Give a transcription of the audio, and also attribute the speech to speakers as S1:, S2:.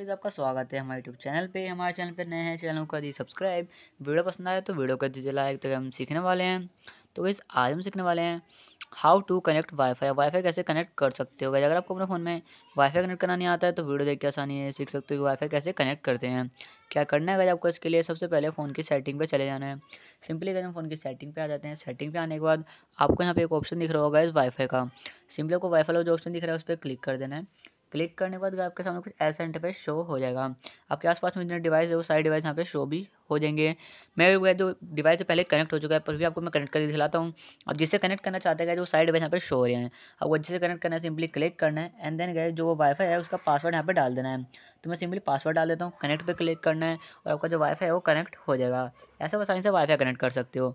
S1: guys आपका स्वागत है हमारे यूट्यूब चैनल पे हमारे चैनल पे नए हैं चैनल को दी सब्सक्राइब वीडियो पसंद आए तो वीडियो कर दीजिए लाइक तो हम सीखने वाले हैं तो गाइज़ आज हम सीखने वाले हैं how to connect WiFi WiFi कैसे कनेक्ट कर सकते हो गाइज अगर आपको अपने फ़ोन में वाईफाई कनेक्ट करना नहीं आता है तो वीडियो देख के आसानी है सीख सकते हो कि वाईफाई कैसे कनेक्ट करते हैं क्या करना है गाइज आपको इसके लिए सबसे पहले फ़ोन की सेटिंग पर चले जाना है सिंपली गाइज हम फ़ोन की सेटिंग पे आ जाते हैं सेटिंग पे आने के बाद आपको यहाँ पे एक ऑप्शन दिख रहा होगा इस वाईफाई का सिंपली आपको वाईफाई का जो ऑप्शन दिख रहा है उस पर क्लिक कर देना है क्लिक करने के बाद आपके सामने कुछ ऐसा इंटरफेस शो हो जाएगा आपके आसपास में जितने डिवाइस है वो सारे डिवाइस यहाँ पे शो भी हो जाएंगे मैं भी जो तो डिवाइस पहले कनेक्ट हो चुका है पर भी आपको मैं कनेक्ट करके दिखलाता हूँ अब जिससे कनेक्ट करना चाहते हैं जो सारे डिवाइस यहाँ पे शो हो रहे हैं वो जिससे कनेक्ट करना है सिंपली क्लिक करना है एंड देन गए जो वाईफाई है उसका पासवर्ड यहाँ पर डाल देना है तो मैं सिंपली पासवर्ड डाल देता हूँ कनेक्ट पर क्लिक करना है और आपका जो वाईफाई है वो कनेक्ट हो जाएगा ऐसे आसानी से वाईफाई कनेक्ट कर सकते हो